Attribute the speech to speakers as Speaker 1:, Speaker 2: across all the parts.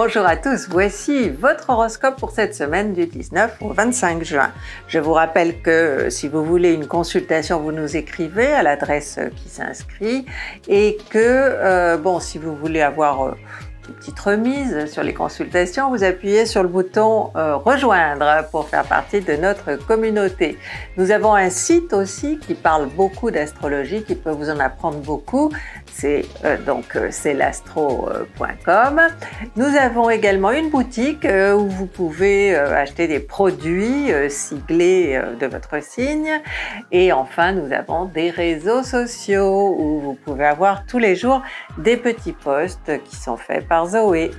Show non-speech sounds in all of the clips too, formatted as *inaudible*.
Speaker 1: Bonjour à tous, voici votre horoscope pour cette semaine du 19 au 25 juin. Je vous rappelle que euh, si vous voulez une consultation, vous nous écrivez à l'adresse euh, qui s'inscrit et que, euh, bon, si vous voulez avoir... une petite remise sur les consultations, vous appuyez sur le bouton rejoindre pour faire partie de notre communauté. Nous avons un site aussi qui parle beaucoup d'astrologie, qui peut vous en apprendre beaucoup c'est euh, donc euh, c'est l'astro.com. Nous avons également une boutique euh, où vous pouvez acheter des produits siglés de votre signe. Et enfin, nous avons des réseaux sociaux où vous pouvez avoir tous les jours des petits posts qui sont faits par Zoé.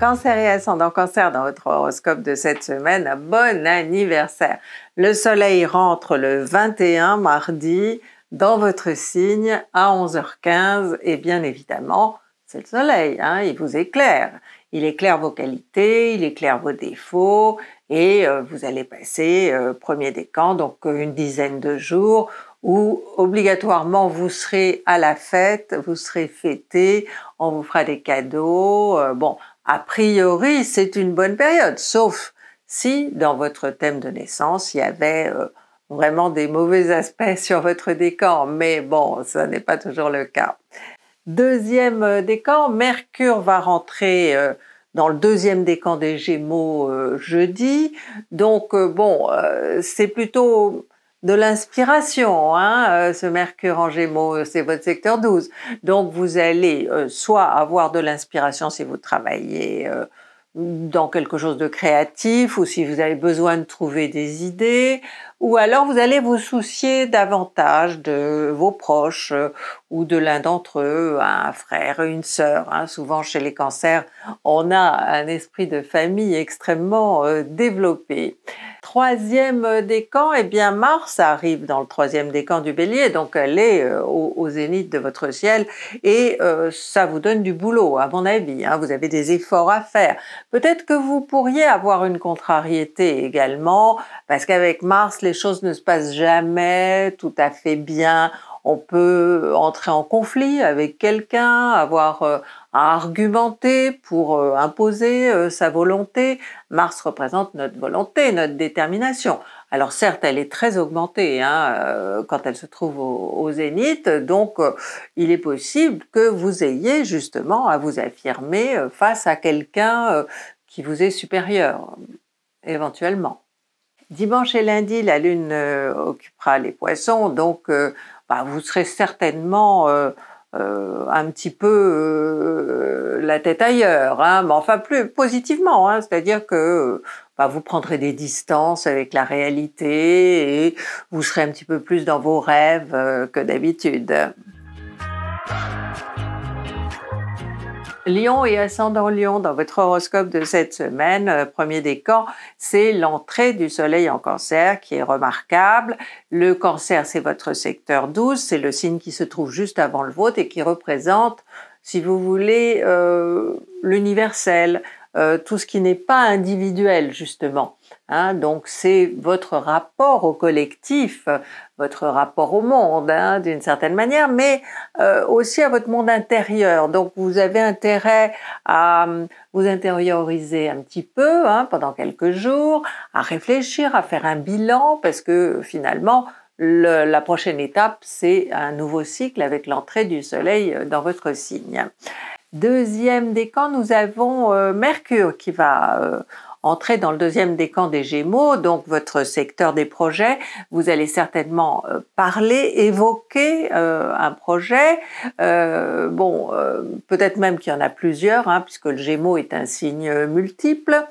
Speaker 1: Cancer et ascendant cancer dans votre horoscope de cette semaine, bon anniversaire. Le soleil rentre le 21 mardi dans votre signe à 11h15 et bien évidemment, c'est le soleil, hein, il vous éclaire. Il éclaire vos qualités, il éclaire vos défauts et euh, vous allez passer euh, premier décan, donc euh, une dizaine de jours où obligatoirement vous serez à la fête, vous serez fêté, on vous fera des cadeaux. bon, a priori, c'est une bonne période, sauf si dans votre thème de naissance, il y avait euh, vraiment des mauvais aspects *laughs* sur votre décan. mais bon, ça n'est pas toujours le cas. Deuxième euh, décan, Mercure va rentrer euh, dans le deuxième décan des Gémeaux jeudi, donc bon, c'est plutôt de l'inspiration, hein, euh, ce Mercure en Gémeaux, euh, c'est votre secteur 12. Donc vous allez euh, soit avoir de l'inspiration si vous travaillez dans quelque chose de créatif ou si vous avez besoin de trouver des idées ou alors vous allez vous soucier davantage de vos proches euh, ou de l'un d'entre eux, un frère, une sœur. Hein. Souvent chez les cancers, on a un esprit de famille extrêmement euh, développé. Troisième euh, décan, eh bien Mars arrive dans le troisième décan du Bélier, donc elle est au, zénith de votre ciel et ça vous donne du boulot, à mon avis. Hein. Vous avez des efforts à faire. Peut-être que vous pourriez avoir une contrariété également, parce qu'avec Mars, les les choses ne se passent jamais tout à fait bien. On peut entrer en conflit avec quelqu'un, avoir euh, à argumenter pour euh, imposer euh, sa volonté. Mars représente notre volonté, notre détermination. Alors certes, elle est très augmentée hein, quand elle se trouve au zénith, donc il est possible que vous ayez justement à vous affirmer face à quelqu'un qui vous est supérieur, éventuellement. Dimanche et lundi, la Lune euh, occupera les poissons, donc euh, bah, vous serez certainement euh, un petit peu la tête ailleurs, hein, mais enfin plus positivement, hein. c'est-à-dire que bah, vous prendrez des distances avec la réalité et vous serez un petit peu plus dans vos rêves que d'habitude. Lion et ascendant Lion, dans votre horoscope de cette semaine, euh, premier décan, c'est l'entrée du soleil en cancer qui est remarquable. Le cancer, c'est votre secteur 12, c'est le signe qui se trouve juste avant le vôtre et qui représente, si vous voulez, euh, l'universel, euh, tout ce qui n'est pas individuel, justement. Hein, donc c'est votre rapport au collectif, votre rapport au monde hein, d'une certaine manière, mais euh, aussi à votre monde intérieur. Donc vous avez intérêt à hum, vous intérioriser un petit peu hein, pendant quelques jours, à réfléchir, à faire un bilan, parce que finalement, la prochaine étape, c'est un nouveau cycle avec l'entrée du Soleil euh, dans votre signe. Deuxième décan, nous avons euh, Mercure qui va entrer dans le deuxième camps des Gémeaux, donc votre secteur des projets. Vous allez certainement euh, parler, évoquer euh, un projet. Euh, bon, peut-être même qu'il y en a plusieurs, hein, puisque le Gémeaux est un signe multiple,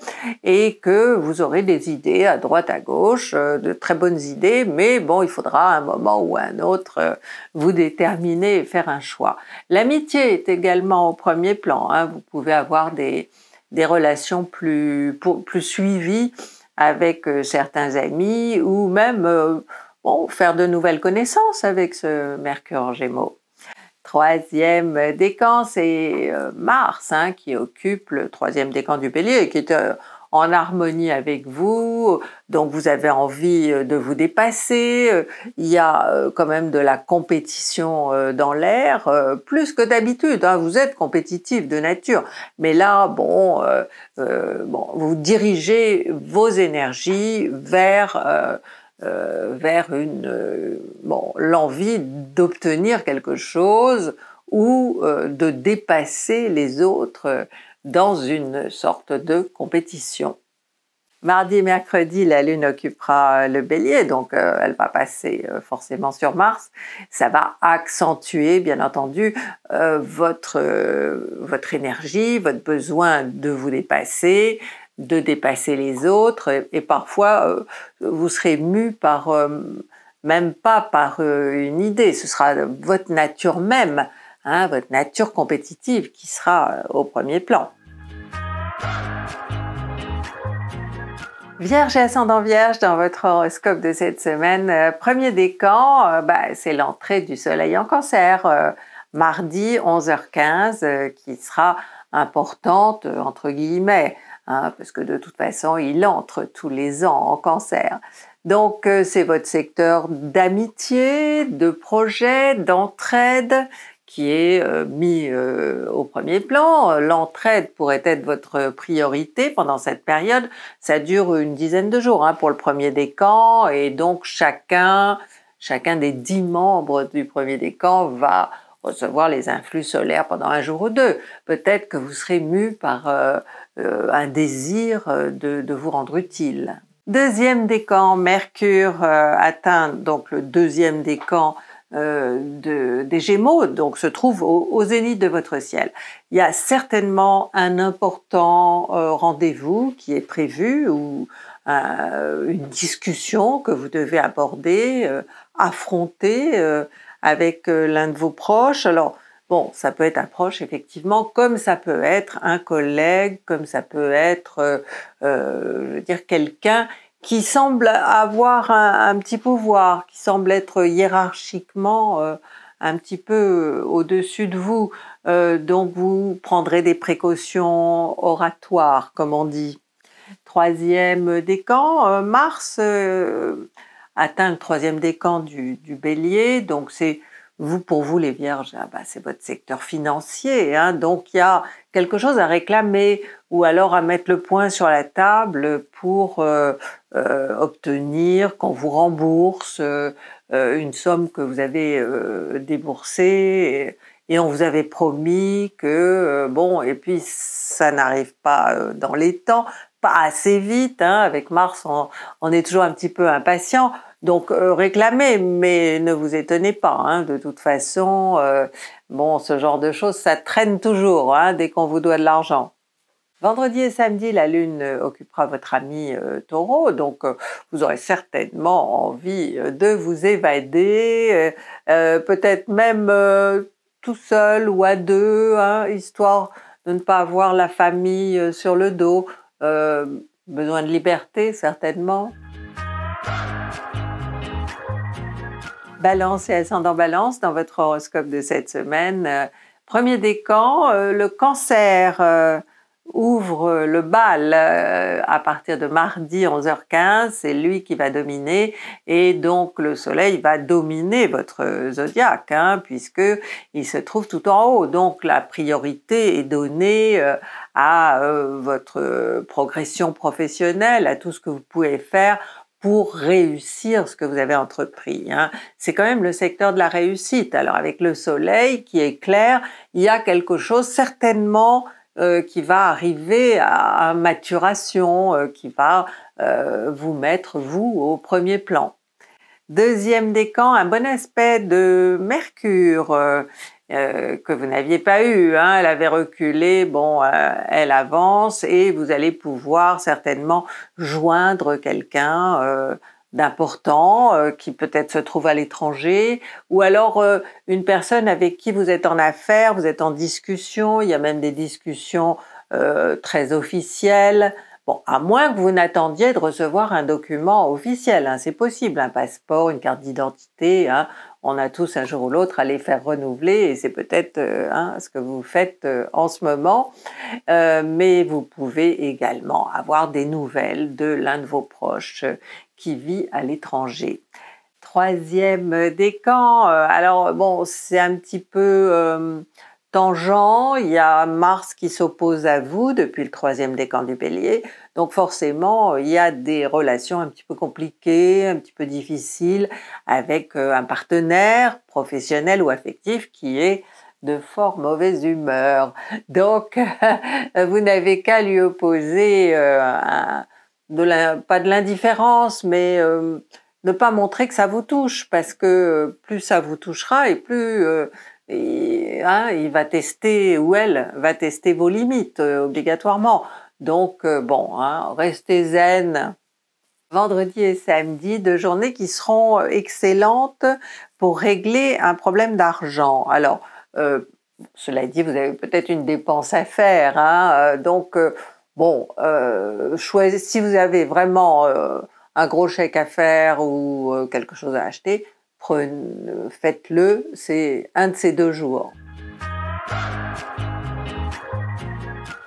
Speaker 1: et que vous aurez des idées à droite, à gauche, de très bonnes idées, mais bon, il faudra à un moment ou à un autre vous déterminer et faire un choix. L'amitié est également au premier plan. Hein. vous pouvez avoir des des relations plus, suivies avec euh, certains amis ou même euh, faire de nouvelles connaissances avec ce Mercure en Gémeaux. Troisième décan, c'est euh, Mars hein, qui occupe le troisième décan du Bélier, qui est en harmonie avec vous, donc vous avez envie euh, de vous dépasser, euh, il y a euh, quand même de la compétition dans l'air, plus que d'habitude, hein. vous êtes compétitif de nature, mais là, bon, bon vous dirigez vos énergies vers... vers une bon l'envie d'obtenir quelque chose ou de dépasser les autres dans une sorte de compétition. Mardi et mercredi, la Lune occupera euh, le bélier, donc euh, elle va passer euh, forcément sur Mars. Ça va accentuer, bien entendu, votre, énergie, votre besoin de vous dépasser, de dépasser les autres, et, parfois, vous serez mu par, même pas par une idée, ce sera votre nature même Hein, votre nature compétitive qui sera euh, au premier plan. Vierge et ascendant vierge dans votre horoscope de cette semaine, euh, premier décan, euh, bah, c'est l'entrée du soleil en cancer, mardi 11h15, qui sera importante entre guillemets, hein, parce que de toute façon il entre tous les ans en cancer. Donc c'est votre secteur d'amitié, de projet, d'entraide qui est euh, mis euh, au premier plan. L'entraide pourrait être votre priorité pendant cette période. Ça dure une dizaine de jours hein, pour le premier des camps et donc chacun, chacun des dix membres du premier des camps va recevoir les influx solaires pendant un jour ou deux. Peut-être que vous serez mu par euh, un désir de, de, vous rendre utile. Deuxième décan, Mercure atteint donc le deuxième décan euh, des Gémeaux, donc se trouve au, zénith de votre ciel. Il y a certainement un important euh, rendez-vous qui est prévu ou euh, une discussion que vous devez aborder, affronter avec l'un de vos proches. Alors, Bon, ça peut être un proche, effectivement, comme ça peut être un collègue, comme ça peut être, je veux dire, quelqu'un qui semble avoir un, petit pouvoir, qui semble être hiérarchiquement euh, un petit peu euh, au-dessus de vous. Euh, donc vous prendrez des précautions oratoires, comme on dit. Troisième décan, Mars atteint le troisième décan du bélier, donc c'est vous, pour vous, les vierges, ah bah, c'est votre secteur financier, hein, donc il y a quelque chose à réclamer ou alors à mettre le point sur la table pour euh, euh, obtenir qu'on vous rembourse euh, une somme que vous avez déboursée et, on vous avait promis que, bon, et puis ça n'arrive pas dans les temps, pas assez vite, hein, avec Mars on est toujours un petit peu impatient. Donc euh, réclamez, mais ne vous étonnez pas. Hein, de toute façon, euh, bon, ce genre de choses, ça traîne toujours hein, dès qu'on vous doit de l'argent. Vendredi et samedi, la Lune occupera votre ami euh, Taureau, donc vous aurez certainement envie de vous évader, peut-être même tout seul ou à deux, hein, histoire de ne pas avoir la famille sur le dos. besoin de liberté, certainement. Balance et ascendant Balance dans votre horoscope de cette semaine. Euh, premier décan, euh, le cancer euh, ouvre le bal à partir de mardi 11h15, c'est lui qui va dominer et donc le soleil va dominer votre zodiaque hein, puisque il se trouve tout en haut. Donc la priorité est donnée à votre progression professionnelle, à tout ce que vous pouvez faire pour réussir ce que vous avez entrepris. Hein. C'est quand même le secteur de la réussite. Alors avec le soleil qui est clair, il y a quelque chose certainement euh, qui va arriver à, maturation, euh, qui va euh, vous mettre, vous, au premier plan. Deuxième décan, un bon aspect de Mercure euh, euh, que vous n'aviez pas eu. Hein. elle avait reculé, bon, euh, elle avance et vous allez pouvoir certainement joindre quelqu'un d'important qui peut-être se trouve à l'étranger ou alors une personne avec qui vous êtes en affaire, vous êtes en discussion, il y a même des discussions très officielles à moins que vous n'attendiez de recevoir un document officiel, hein, c'est possible, un passeport, une carte d'identité, hein, on a tous un jour ou l'autre à les faire renouveler et c'est peut-être euh, hein, ce que vous faites euh, en ce moment, euh, mais vous pouvez également avoir des nouvelles de l'un de vos proches qui vit à l'étranger troisième décan. Alors bon, c'est un petit peu tangent, il y a Mars qui s'oppose à vous depuis le troisième décan du bélier, donc forcément euh, il y a des relations un petit peu compliquées, un petit peu difficiles avec euh, un partenaire professionnel ou affectif qui est de fort mauvaise humeur. Donc *laughs* vous n'avez qu'à lui opposer euh, pas de l'indifférence, mais ne pas montrer que ça vous touche, parce que plus ça vous touchera et plus et, hein, il va tester, ou elle va tester vos limites euh, obligatoirement. Donc, euh, bon, hein, restez zen. Vendredi et samedi, deux journées qui seront euh, excellentes pour régler un problème d'argent. Alors, cela dit, vous avez peut-être une dépense à faire. Hein, donc, bon, si vous avez vraiment un gros chèque à faire ou quelque chose à acheter, faites-le, c'est un de ces deux jours.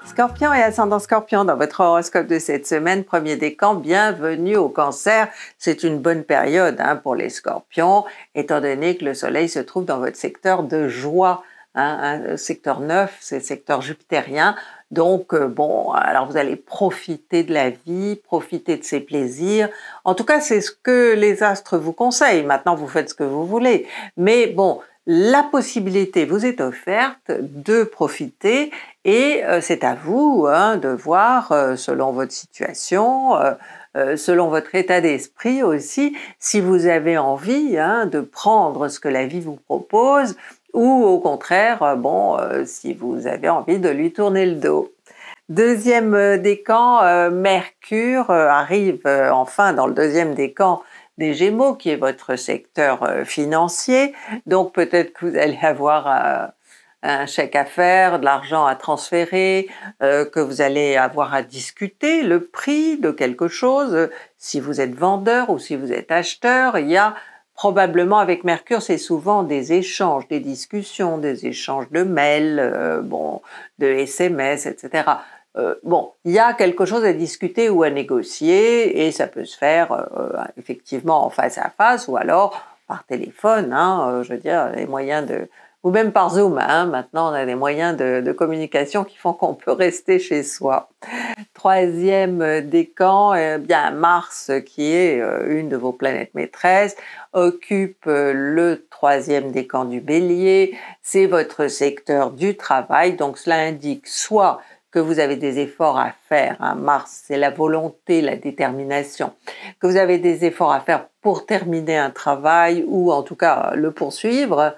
Speaker 1: Scorpion et ascendant Scorpion dans votre horoscope de cette semaine, premier décan, bienvenue au cancer. C'est une bonne période hein, pour les scorpions, étant donné que le soleil se trouve dans votre secteur de joie. Hein, un secteur neuf, c'est secteur jupitérien. Donc, euh, bon, alors vous allez profiter de la vie, profiter de ses plaisirs. En tout cas, c'est ce que les astres vous conseillent. Maintenant, vous faites ce que vous voulez. Mais bon, la possibilité vous est offerte de profiter et euh, c'est à vous hein, de voir, euh, selon votre situation, selon votre état d'esprit aussi, si vous avez envie hein, de prendre ce que la vie vous propose ou au contraire, euh, bon, euh, si vous avez envie de lui tourner le dos. Deuxième euh, décan, Mercure arrive enfin dans le deuxième décan des Gémeaux, qui est votre secteur financier. Donc peut-être que vous allez avoir un chèque à faire, de l'argent à transférer, que vous allez avoir à discuter, le prix de quelque chose. Si vous êtes vendeur ou si vous êtes acheteur, il y a probablement avec Mercure, c'est souvent des échanges, des discussions, des échanges de mails, euh, bon, de SMS, etc. Euh, bon, il y a quelque chose à discuter ou à négocier, et ça peut se faire euh, effectivement en face à face, ou alors par téléphone. Hein, je veux dire, les moyens de, ou même par Zoom. Hein. Maintenant, on a des moyens de, communication qui font qu'on peut rester chez soi. Troisième euh, décan, eh bien Mars, qui est euh, une de vos planètes maîtresses, occupe euh, le troisième décan du Bélier. C'est votre secteur du travail, donc cela indique soit que vous avez des efforts à faire. Hein. Mars, c'est la volonté, la détermination. Que vous avez des efforts à faire pour terminer un travail ou en tout cas le poursuivre.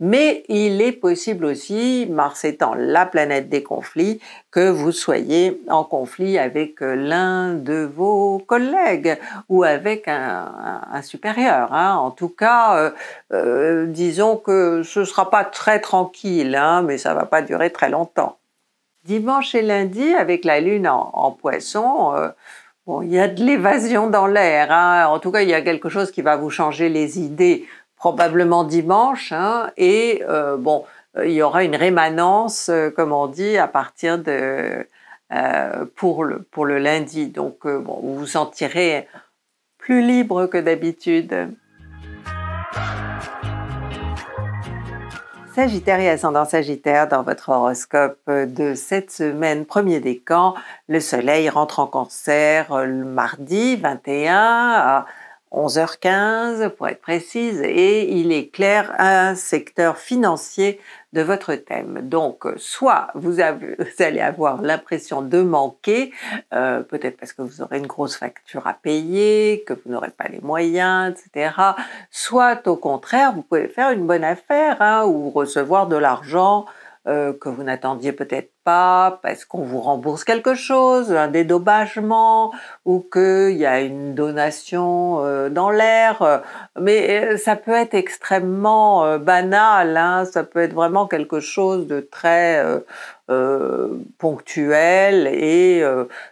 Speaker 1: Mais il est possible aussi, Mars étant la planète des conflits, que vous soyez en conflit avec euh, l'un de vos collègues ou avec un, supérieur. Hein. En tout cas, euh, euh, disons que ce ne sera pas très tranquille, hein, mais ça ne va pas durer très longtemps. Dimanche et lundi, avec la Lune en, poisson, Bon, il y a de l'évasion dans l'air, hein. en tout cas il y a quelque chose qui va vous changer les idées probablement dimanche, hein, et euh, bon, il y aura une rémanence, euh, comme on dit, à partir de euh, pour le lundi. Donc vous vous sentirez plus libre que d'habitude. Sagittaire et ascendant Sagittaire, dans votre horoscope de cette semaine, premier décan, le Soleil rentre en Cancer le mardi 21 11h15 pour être précise, et il est clair, un secteur financier de votre thème. Donc, soit vous, allez avoir l'impression de manquer, euh, peut-être parce que vous aurez une grosse facture à payer, que vous n'aurez pas les moyens, etc. Soit, au contraire, vous pouvez faire une bonne affaire hein, ou recevoir de l'argent euh, que vous n'attendiez peut-être parce qu'on vous rembourse quelque chose, un dédommagement ou qu'il y a une donation euh, dans l'air. Euh, mais euh, ça peut être extrêmement banal, hein. ça peut être vraiment quelque chose de très ponctuel et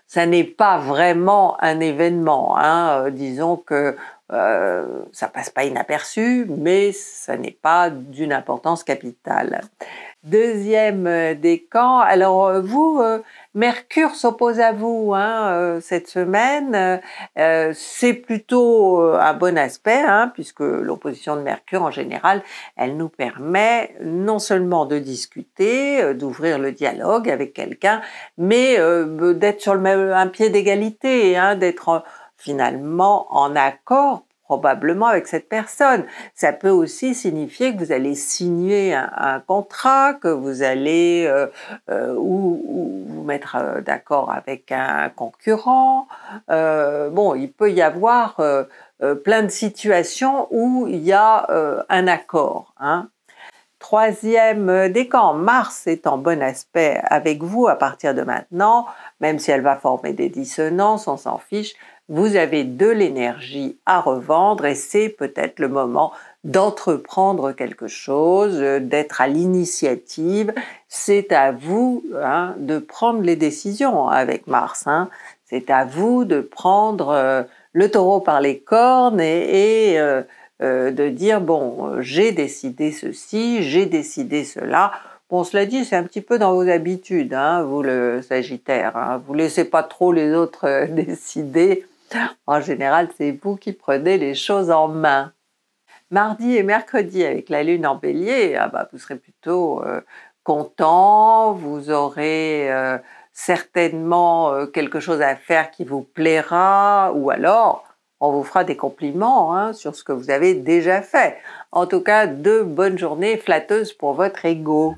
Speaker 1: ça n'est pas vraiment un événement. Hein. disons que ça passe pas inaperçu, mais ça n'est pas d'une importance capitale deuxième euh, décan. Alors euh, vous, euh, Mercure s'oppose à vous hein, cette semaine. c'est plutôt un bon aspect, hein, puisque l'opposition de Mercure, en général, elle nous permet non seulement de discuter, d'ouvrir le dialogue avec quelqu'un, mais d'être sur le même un pied d'égalité, hein, d'être finalement en accord probablement avec cette personne. Ça peut aussi signifier que vous allez signer un, contrat, que vous allez euh, euh, ou, vous mettre euh, d'accord avec un concurrent. bon, il peut y avoir plein de situations où il y a un accord. Hein. Troisième décan, Mars est en bon aspect avec vous à partir de maintenant, même si elle va former des dissonances, on s'en fiche, vous avez de l'énergie à revendre et c'est peut-être le moment d'entreprendre quelque chose, d'être à l'initiative. C'est à vous hein, de prendre les décisions avec Mars. Hein. C'est à vous de prendre euh, le taureau par les cornes et, euh, euh, de dire, bon, j'ai décidé ceci, j'ai décidé cela. Bon, cela dit, c'est un petit peu dans vos habitudes, hein, vous le Sagittaire. Hein, vous laissez pas trop les autres euh, *laughs* décider en général, c'est vous qui prenez les choses en main. Mardi et mercredi, avec la lune en bélier, ah bah, vous serez plutôt euh, content, vous aurez euh, certainement euh, quelque chose à faire qui vous plaira, ou alors on vous fera des compliments hein, sur ce que vous avez déjà fait. En tout cas, deux bonnes journées flatteuses pour votre ego.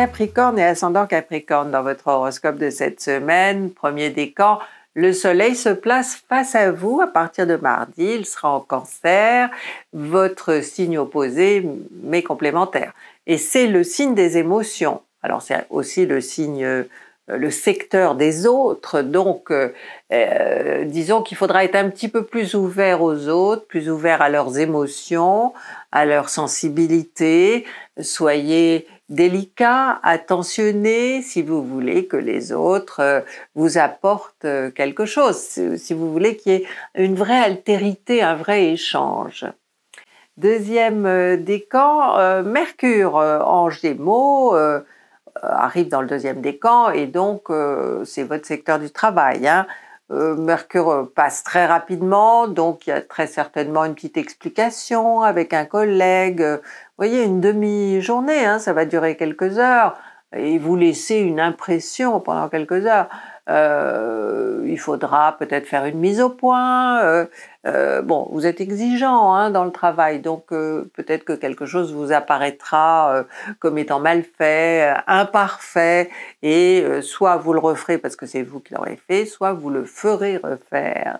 Speaker 1: Capricorne et ascendant Capricorne dans votre horoscope de cette semaine, premier décan, le Soleil se place face à vous à partir de mardi, il sera en cancer, votre signe opposé mais complémentaire. Et c'est le signe des émotions. Alors c'est aussi le signe euh, le secteur des autres. Donc, euh, euh, disons qu'il faudra être un petit peu plus ouvert aux autres, plus ouvert à leurs émotions, à leur sensibilité. Soyez délicat, attentionné, si vous voulez que les autres euh, vous apportent euh, quelque chose, si vous voulez qu'il y ait une vraie altérité, un vrai échange. Deuxième euh, décan, Mercure en Gémeaux arrive dans le deuxième décan et donc c'est votre secteur du travail. Hein. Euh, Mercure passe très rapidement, donc il y a très certainement une petite explication avec un collègue. Euh, vous voyez, une demi-journée, hein, ça va durer quelques heures, et vous laissez une impression pendant quelques heures. Euh, il faudra peut-être faire une mise au point. Euh, euh, bon, vous êtes exigeant hein, dans le travail, donc peut-être que quelque chose vous apparaîtra comme étant mal fait, imparfait, et soit vous le referez parce que c'est vous qui l'aurez fait, soit vous le ferez refaire.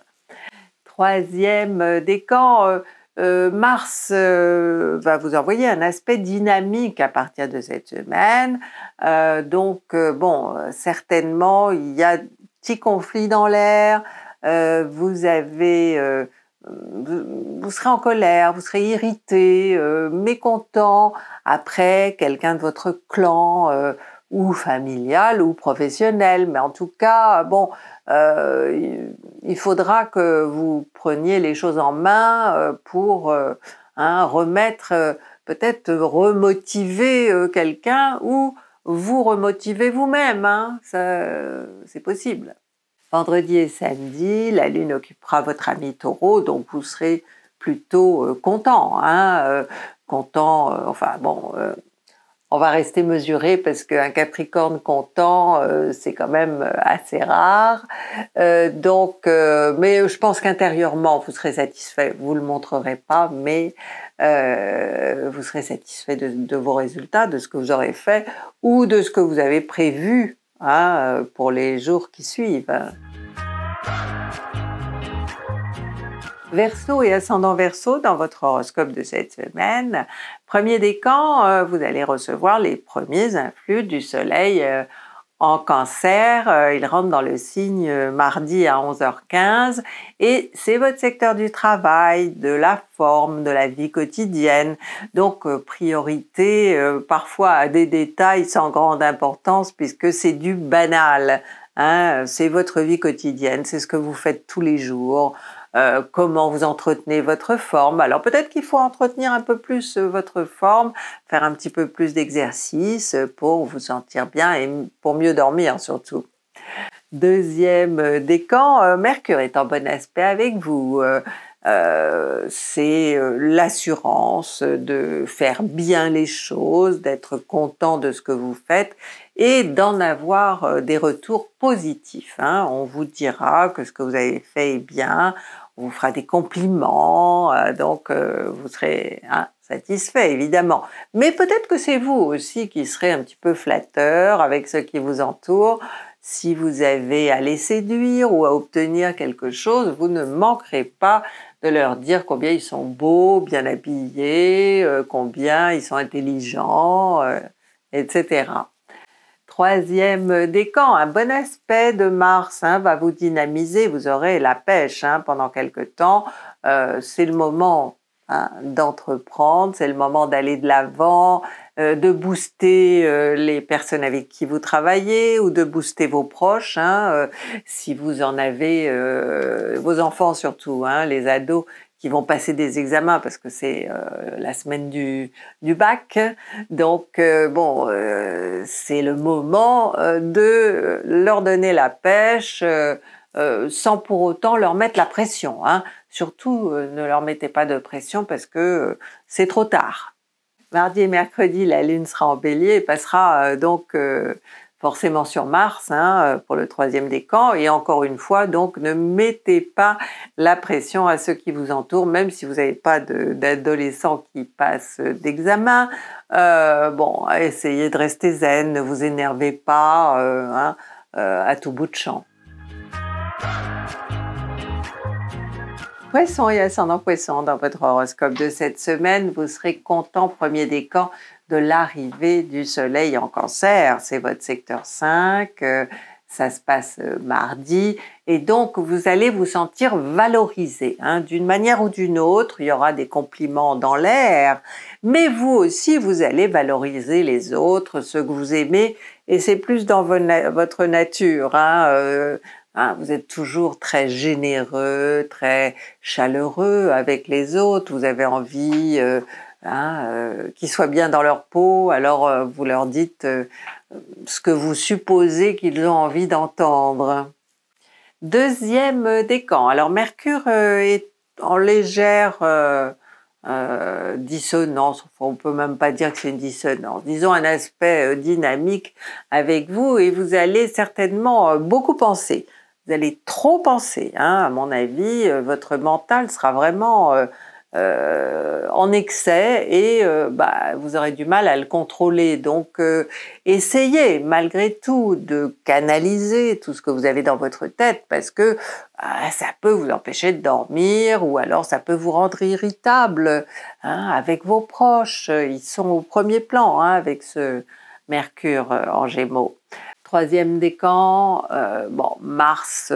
Speaker 1: Troisième décan euh, Mars euh, va vous envoyer un aspect dynamique à partir de cette semaine. Euh, donc, bon, certainement, il y a des conflits dans l'air. vous avez, vous, serez en colère, vous serez irrité, mécontent après quelqu'un de votre clan ou familial ou professionnel, Mais en tout cas, bon, euh, il faudra que vous preniez les choses en main euh, pour euh, hein, remettre, peut-être remotiver quelqu'un ou vous remotiver vous-même. Hein. C'est possible. Vendredi et samedi, la Lune occupera votre ami taureau, donc vous serez plutôt content, hein, content, enfin bon, on va rester mesuré parce qu'un Capricorne content euh, c'est quand même euh, assez rare. Euh, donc, mais je pense qu'intérieurement, vous serez satisfait. Vous le montrerez pas, mais vous serez satisfait de, vos résultats, de ce que vous aurez fait ou de ce que vous avez prévu hein, pour les jours qui suivent. Verseau et ascendant Verseau dans votre horoscope de cette semaine. Premier décan, euh, vous allez recevoir les premiers influx du soleil euh, en cancer, euh, il rentre dans le signe mardi à 11h15 et c'est votre secteur du travail, de la forme, de la vie quotidienne. Donc priorité parfois à des détails sans grande importance puisque c'est du banal. Hein, c'est votre vie quotidienne, c'est ce que vous faites tous les jours. Euh, comment vous entretenez votre forme. Alors peut-être qu'il faut entretenir un peu plus euh, votre forme, faire un petit peu plus d'exercice euh, pour vous sentir bien et pour mieux dormir surtout. Deuxième décan, Mercure est en bon aspect avec vous. c'est l'assurance de faire bien les choses, d'être content de ce que vous faites et d'en avoir des retours positifs. Hein. On vous dira que ce que vous avez fait est bien, on vous fera des compliments, euh, donc euh, vous serez hein, satisfait évidemment. Mais peut-être que c'est vous aussi qui serez un petit peu flatteur avec ceux qui vous entourent. Si vous avez à les séduire ou à obtenir quelque chose, vous ne manquerez pas de leur dire combien ils sont beaux, bien habillés, euh, combien ils sont intelligents, etc troisième décan. Un bon aspect de Mars hein, va vous dynamiser, vous aurez la pêche hein, pendant quelque temps. Euh, c'est le moment hein, d'entreprendre, c'est le moment d'aller de l'avant, euh, de booster euh, les personnes avec qui vous travaillez ou de booster vos proches, si vous en avez, vos enfants surtout, les ados qui vont passer des examens parce que c'est euh, la semaine du, bac. Donc, euh, bon, euh, c'est le moment de leur donner la pêche sans pour autant leur mettre la pression. Hein. Surtout, ne leur mettez pas de pression parce que c'est trop tard. Mardi et mercredi, la Lune sera en bélier et passera donc forcément sur Mars hein, euh, pour le troisième décan. Et encore une fois, donc ne mettez pas la pression à ceux qui vous entourent, même si vous n'avez pas d'adolescents qui passent d'examen. Euh, bon, essayez de rester zen, ne vous énervez pas euh, hein, à tout bout de champ. Poisson et ascendant poisson, dans votre horoscope de cette semaine, vous serez content, premier décan, de l'arrivée du soleil en cancer. C'est votre secteur 5, euh, ça se passe euh, mardi, et donc vous allez vous sentir valorisé. Hein. d'une manière ou d'une autre, il y aura des compliments dans l'air, mais vous aussi, vous allez valoriser les autres, ceux que vous aimez, et c'est plus dans votre nature. Hein, euh, hein. vous êtes toujours très généreux, très chaleureux avec les autres, vous avez envie hein, euh, qu'ils soient bien dans leur peau. Alors euh, vous leur dites euh, ce que vous supposez qu'ils ont envie d'entendre. Deuxième décan. Alors Mercure est en légère dissonance, on on peut même pas dire que c'est une dissonance, disons un aspect dynamique avec vous et vous allez certainement beaucoup penser vous allez trop penser. Hein. À mon avis, votre mental sera vraiment euh, en excès et euh, bah, vous aurez du mal à le contrôler. Donc euh, essayez malgré tout de canaliser tout ce que vous avez dans votre tête parce que ah, ça peut vous empêcher de dormir ou alors ça peut vous rendre irritable hein, avec vos proches. Ils sont au premier plan hein, avec ce Mercure en gémeaux. Troisième décan, bon, Mars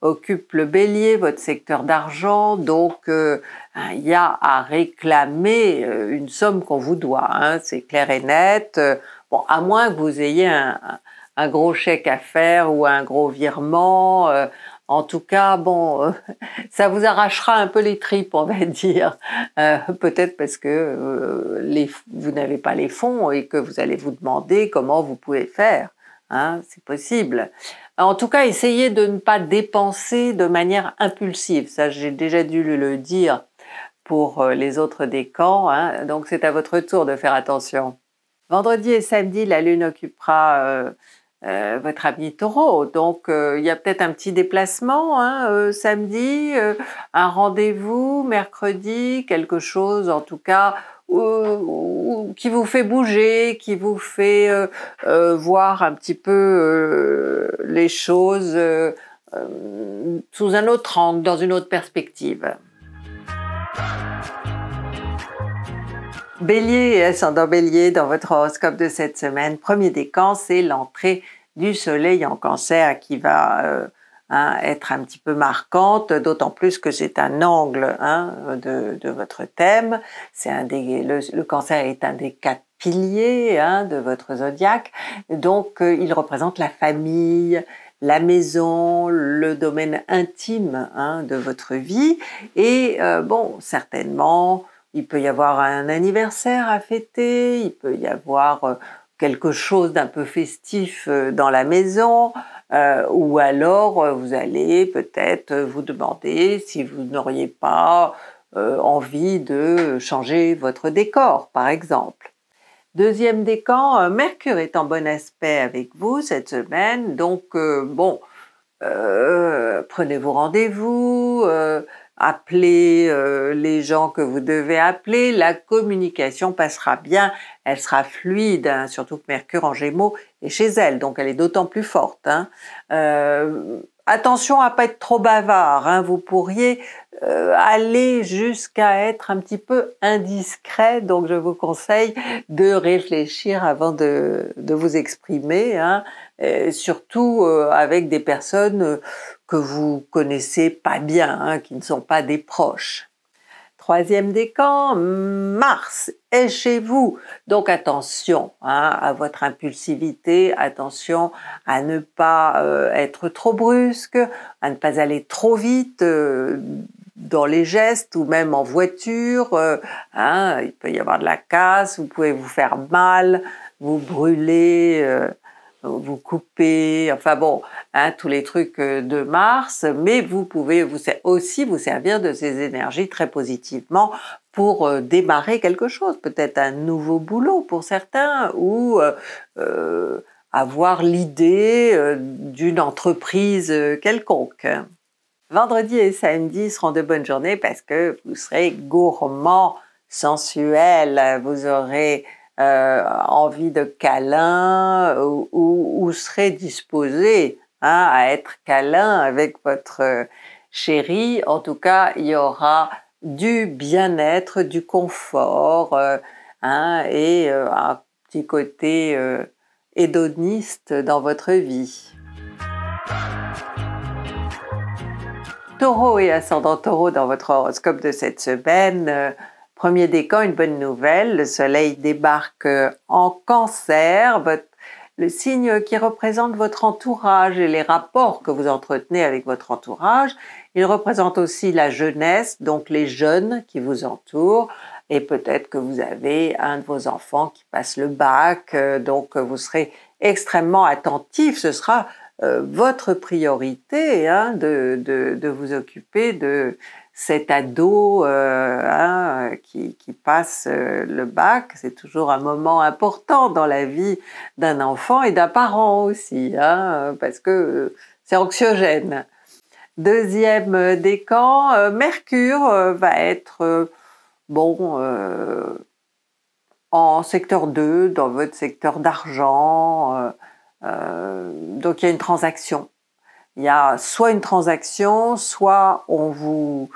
Speaker 1: occupe le bélier, votre secteur d'argent, donc euh, hein, il y a à réclamer euh, une somme qu'on vous doit, hein, c'est clair et net. Euh, bon, à moins que vous ayez un, gros chèque à faire ou un gros virement. en tout cas, bon, *laughs* ça vous arrachera un peu les tripes, on va dire. Peut-être parce que vous n'avez pas les fonds et que vous allez vous demander comment vous pouvez faire. Hein, c'est possible. En tout cas, essayez de ne pas dépenser de manière impulsive. Ça, j'ai déjà dû le dire pour euh, les autres décans. Hein, donc, c'est à votre tour de faire attention. Vendredi et samedi, la Lune occupera euh, euh, votre ami taureau. Donc, il y a peut-être un petit déplacement hein, samedi, un rendez-vous mercredi, quelque chose en tout cas qui vous fait bouger, qui vous fait euh, euh, voir un petit peu euh, les choses sous un autre angle, dans une autre perspective. Bélier et ascendant bélier dans votre horoscope de cette semaine. Premier décan, c'est l'entrée du soleil en cancer qui va Hein, être un petit peu marquante, d'autant plus que c'est un angle hein, de, votre thème. C'est un des, le, cancer est un des quatre piliers hein, de votre zodiaque, donc euh, il représente la famille, la maison, le domaine intime de votre vie. Et euh, bon, certainement, il peut y avoir un anniversaire à fêter, il peut y avoir euh, quelque chose d'un peu festif dans la maison. Euh, ou alors, euh, vous allez peut-être vous demander si vous n'auriez pas euh, envie de changer votre décor, par exemple. Deuxième décan, Mercure est en bon aspect avec vous cette semaine, donc bon, prenez vos rendez-vous, appelez euh, les gens que vous devez appeler, la communication passera bien, elle sera fluide, hein, surtout que Mercure en Gémeaux est chez elle, donc elle est d'autant plus forte. Hein. Euh, attention à pas être trop bavard, hein. vous pourriez euh, aller jusqu'à être un petit peu indiscret, donc je vous conseille de réfléchir avant de, de vous exprimer, surtout avec des personnes que vous connaissez pas bien, hein, qui ne sont pas des proches. Troisième décan, Mars est chez vous. Donc attention hein, à votre impulsivité, attention à ne pas euh, être trop brusque, à ne pas aller trop vite euh, dans les gestes ou même en voiture. Euh, hein, il peut y avoir de la casse, vous pouvez vous faire mal, vous brûler vous coupez, enfin bon, hein, tous les trucs euh, de Mars, mais vous pouvez vous aussi vous servir de ces énergies très positivement pour euh, démarrer quelque chose, peut-être un nouveau boulot pour certains, ou euh, avoir l'idée d'une entreprise quelconque. Vendredi et samedi seront de bonnes journées parce que vous serez gourmand, sensuel, vous aurez euh, envie de câlin ou, serez serait disposé hein, à être câlin avec votre euh, chéri, en tout cas, il y aura du bien-être, du confort euh, hein, et un petit côté hédoniste dans votre vie. Taureau et ascendant taureau dans votre horoscope de cette semaine. Premier décan, une bonne nouvelle, le soleil débarque euh, en cancer, le signe qui représente votre entourage et les rapports que vous entretenez avec votre entourage. Il représente aussi la jeunesse, donc les jeunes qui vous entourent. Et peut-être que vous avez un de vos enfants qui passe le bac, euh, donc euh, vous serez extrêmement attentif. Ce sera votre priorité hein, de vous occuper de, cet ado euh, hein, qui, passe euh, le bac, c'est toujours un moment important dans la vie d'un enfant et d'un parent aussi, hein, parce que euh, c'est anxiogène. Deuxième décan, Mercure va être bon en secteur 2, dans votre secteur d'argent, donc il y a une transaction. Il y a soit une transaction, soit on vous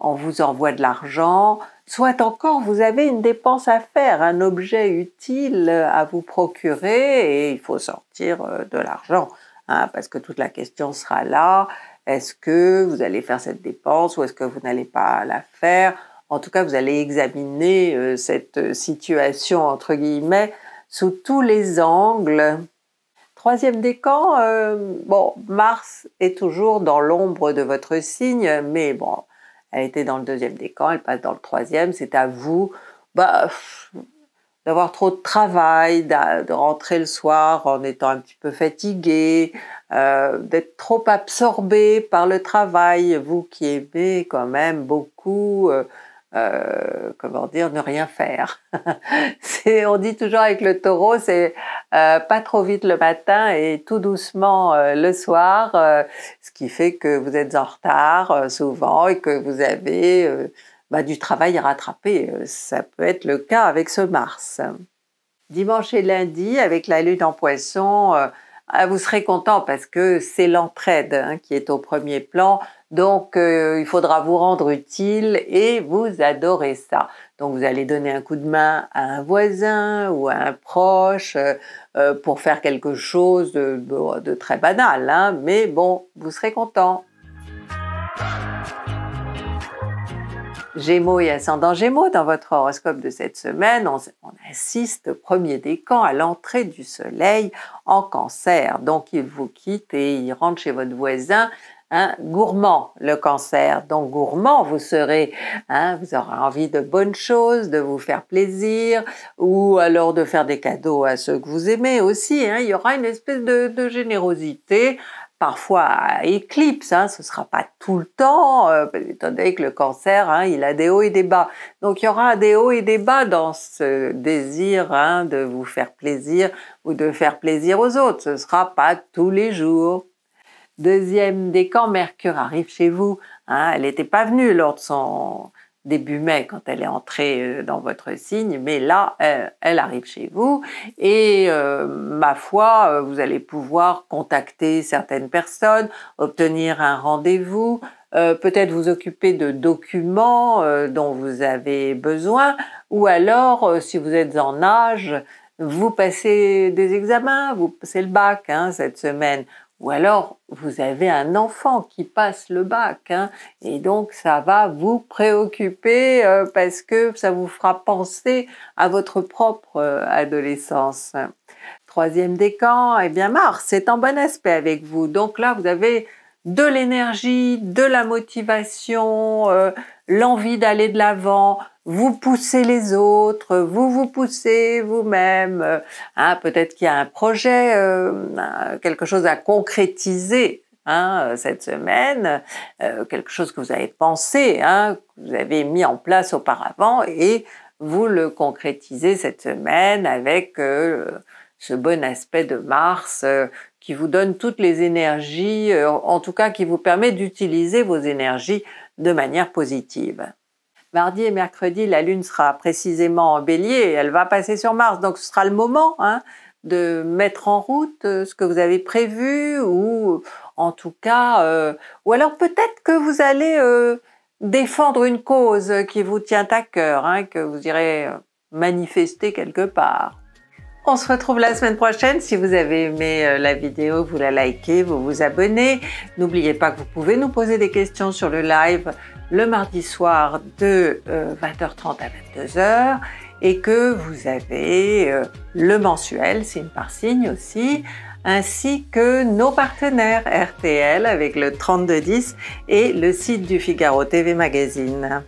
Speaker 1: on vous envoie de l'argent, soit encore vous avez une dépense à faire, un objet utile à vous procurer et il faut sortir euh, de l'argent, hein, parce que toute la question sera là, est-ce que vous allez faire cette dépense ou est-ce que vous n'allez pas la faire En tout cas, vous allez examiner euh, cette euh, situation, entre guillemets, sous tous les angles. Troisième décan, bon, Mars est toujours dans l'ombre de votre signe, mais bon, elle était dans le deuxième décan, elle passe dans le troisième. C'est à vous bah, d'avoir trop de travail, de rentrer le soir en étant un petit peu fatigué, euh, d'être trop absorbé par le travail. Vous qui aimez quand même beaucoup. Euh, euh, comment dire, ne rien faire. *laughs* on dit toujours avec le taureau, c'est euh, pas trop vite le matin et tout doucement euh, le soir, ce qui fait que vous êtes en retard souvent et que vous avez bah, du travail à rattraper. Ça peut être le cas avec ce Mars. Dimanche et lundi, avec la lune en poisson, ah, vous serez content parce que c'est l'entraide hein, qui est au premier plan. Donc, euh, il faudra vous rendre utile et vous adorez ça. Donc, vous allez donner un coup de main à un voisin ou à un proche euh, euh, pour faire quelque chose de, très banal, hein. mais bon, vous serez content. Gémeaux et ascendant Gémeaux, dans votre horoscope de cette semaine, on, assiste au premier décan à l'entrée du Soleil en Cancer. Donc il vous quitte et il rentre chez votre voisin. Hein, gourmand le cancer. Donc gourmand, vous serez, hein, vous aurez envie de bonnes choses, de vous faire plaisir, ou alors de faire des cadeaux à ceux que vous aimez aussi. Hein, il y aura une espèce de générosité parfois éclipse, hein, ce ne sera pas tout le temps, euh, étant donné que le cancer, hein, il a des hauts et des bas. Donc il y aura des hauts et des bas dans ce désir hein, de vous faire plaisir ou de faire plaisir aux autres, ce ne sera pas tous les jours. Deuxième décan, Mercure arrive chez vous. Hein. elle n'était pas venue lors de son début mai quand elle est entrée euh, dans votre signe, mais là, euh, elle, arrive chez vous et euh, ma foi, vous allez pouvoir contacter certaines personnes, obtenir un rendez-vous, peut-être vous occuper de documents dont vous avez besoin, ou alors, si vous êtes en âge, vous passez des examens, vous passez le bac hein, cette semaine, ou alors, vous avez un enfant qui passe le bac, hein, et donc ça va vous préoccuper euh, parce que ça vous fera penser à votre propre euh, adolescence. Troisième décan, eh bien Mars est en bon aspect avec vous. Donc là, vous avez de l'énergie, de la motivation, euh, l'envie d'aller de l'avant, vous poussez les autres, vous vous poussez vous-même. Euh, hein, Peut-être qu'il y a un projet, euh, quelque chose à concrétiser. Hein, euh, cette semaine, quelque chose que vous avez pensé, hein, que vous avez mis en place auparavant et vous le concrétisez cette semaine avec ce bon aspect de Mars qui vous donne toutes les énergies, en tout cas qui vous permet d'utiliser vos énergies de manière positive. Mardi et mercredi, la Lune sera précisément en bélier, elle va passer sur Mars, donc ce sera le moment hein, de mettre en route euh, ce que vous avez prévu, ou euh, en tout cas, euh, ou alors peut-être que vous allez défendre une cause qui vous tient à cœur, hein, que vous irez manifester quelque part. On se retrouve la semaine prochaine. Si vous avez aimé la vidéo, vous la likez, vous vous abonnez. N'oubliez pas que vous pouvez nous poser des questions sur le live le mardi soir de 20h30 euh, à 22h et que vous avez euh, le mensuel, signe par signe aussi, ainsi que nos partenaires RTL avec le 3210 et le site du Figaro TV Magazine.